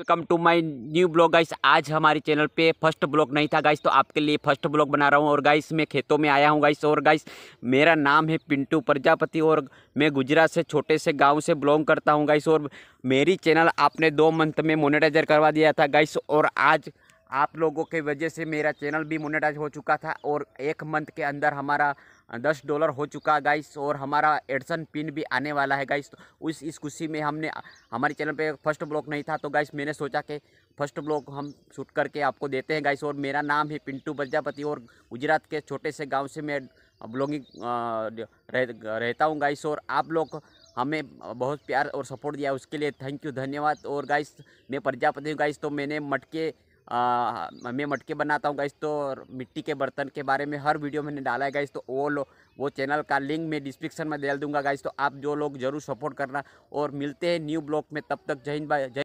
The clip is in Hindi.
welcome to my new blog guys आज हमारे चैनल पे फर्स्ट ब्लॉग नहीं था गाइस तो आपके लिए फर्स्ट ब्लॉग बना रहा हूँ और गाइस मैं खेतों में आया हूँ गाइस और गाइस मेरा नाम है पिंटू प्रजापति और मैं गुजरात से छोटे से गांव से बिलोंग करता हूँ गाइस और मेरी चैनल आपने दो मंथ में मोनिटाइजर करवा दिया था गाइस और आज आप लोगों के वजह से मेरा चैनल भी मोनेटाइज हो चुका था और एक मंथ के अंदर हमारा दस डॉलर हो चुका है गाइस और हमारा एडसन पिन भी आने वाला है गाइस तो उस इस खुशी में हमने हमारे चैनल पे फर्स्ट ब्लॉग नहीं था तो गाइस मैंने सोचा कि फर्स्ट ब्लॉग हम शूट करके आपको देते हैं गाइस और मेरा नाम है पिंटू प्रजापति और गुजरात के छोटे से गाँव से मैं ब्लॉगिंग रह, रहता हूँ गाइस और आप लोग हमें बहुत प्यार और सपोर्ट दिया उसके लिए थैंक यू धन्यवाद और गाइस मैं प्रजापति हूँ गाइस तो मैंने मटके आ, मैं मटके बनाता हूँ गाइस तो मिट्टी के बर्तन के बारे में हर वीडियो मैंने डाला है गाइस तो वो लो वो चैनल का लिंक मैं डिस्क्रिप्शन में दे दूंगा गाइस तो आप जो लोग जरूर सपोर्ट करना और मिलते हैं न्यू ब्लॉग में तब तक जय हिंद जय